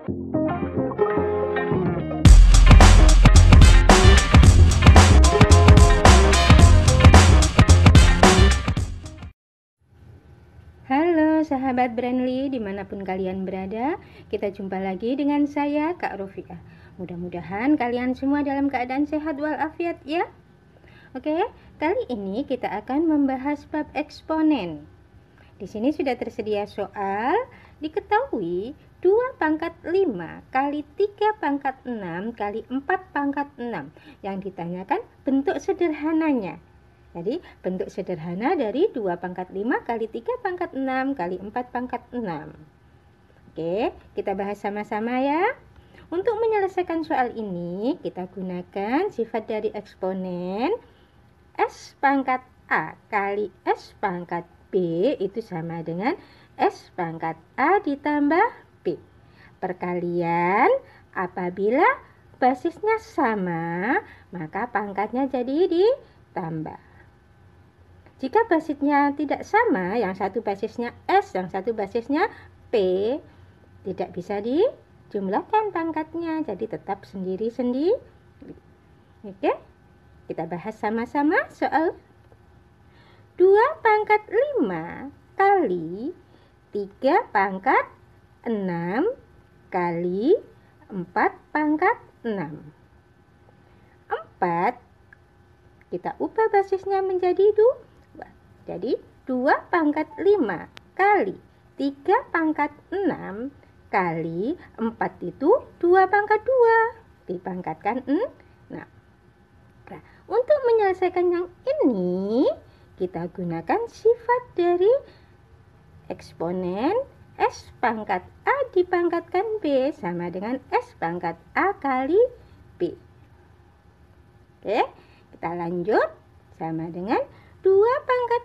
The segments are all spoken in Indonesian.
Halo sahabat Brandly dimanapun kalian berada Kita jumpa lagi dengan saya Kak Rufika Mudah-mudahan kalian semua dalam keadaan sehat walafiat ya Oke, kali ini kita akan membahas bab eksponen Di sini sudah tersedia soal Diketahui 2 pangkat 5 kali 3 pangkat 6 kali 4 pangkat 6 yang ditanyakan bentuk sederhananya. Jadi bentuk sederhana dari 2 pangkat 5 kali 3 pangkat 6 kali 4 pangkat 6. Oke, kita bahas sama-sama ya. Untuk menyelesaikan soal ini, kita gunakan sifat dari eksponen S pangkat A kali S pangkat B itu sama dengan S pangkat A ditambah B. Perkalian apabila basisnya sama, maka pangkatnya jadi ditambah. Jika basisnya tidak sama, yang satu basisnya S, yang satu basisnya P, tidak bisa dijumlahkan pangkatnya, jadi tetap sendiri-sendiri. Oke, kita bahas sama-sama soal 2 pangkat 5 kali 3 pangkat 6 kali 4 pangkat 6. 4 kita ubah basisnya menjadi 2. Jadi 2 pangkat 5 kali 3 pangkat 6 kali 4 itu 2 pangkat 2 dipangkatkan 6. Nah. nah, untuk menyelesaikan yang ini kita gunakan sifat dari eksponen S pangkat A dipangkatkan B sama dengan S pangkat A kali B. Oke, kita lanjut sama dengan 2 pangkat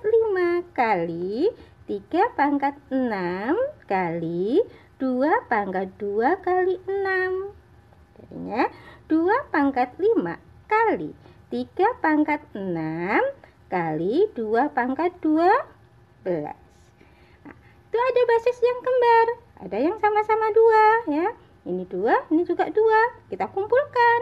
5 kali 3 pangkat 6 kali 2 pangkat 2 kali 6. Jadinya 2 pangkat 5 kali 3 pangkat 6 kali 2 pangkat 12. Nah, itu ada basis yang kembar, ada yang sama-sama 2 ya. Ini 2, ini juga 2. Kita kumpulkan.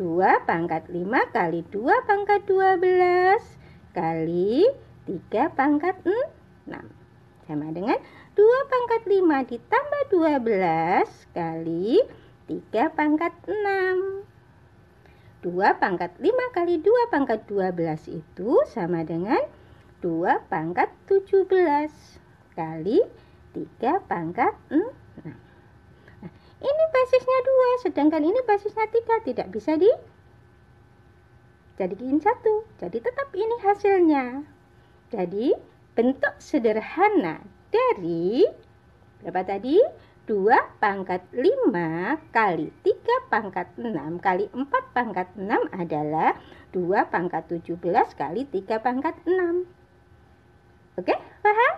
2 pangkat 5 kali 2 pangkat 12 kali 3 pangkat 6. Sama dengan 2 pangkat 5 ditambah 12 kali 3 pangkat 6. 2 pangkat 5 kali 2 pangkat 12 itu sama dengan 2 pangkat 17 kali 3 pangkat 6. Nah, ini basisnya 2, sedangkan ini basisnya 3 tidak bisa di jadikan 1. Jadi tetap ini hasilnya. Jadi bentuk sederhana dari berapa tadi? 2 pangkat 5 kali 3 pangkat 6 kali 4 pangkat 6 adalah 2 pangkat 17 kali 3 pangkat 6. Oke, paham?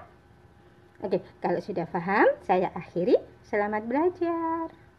Oke, kalau sudah paham, saya akhiri. Selamat belajar.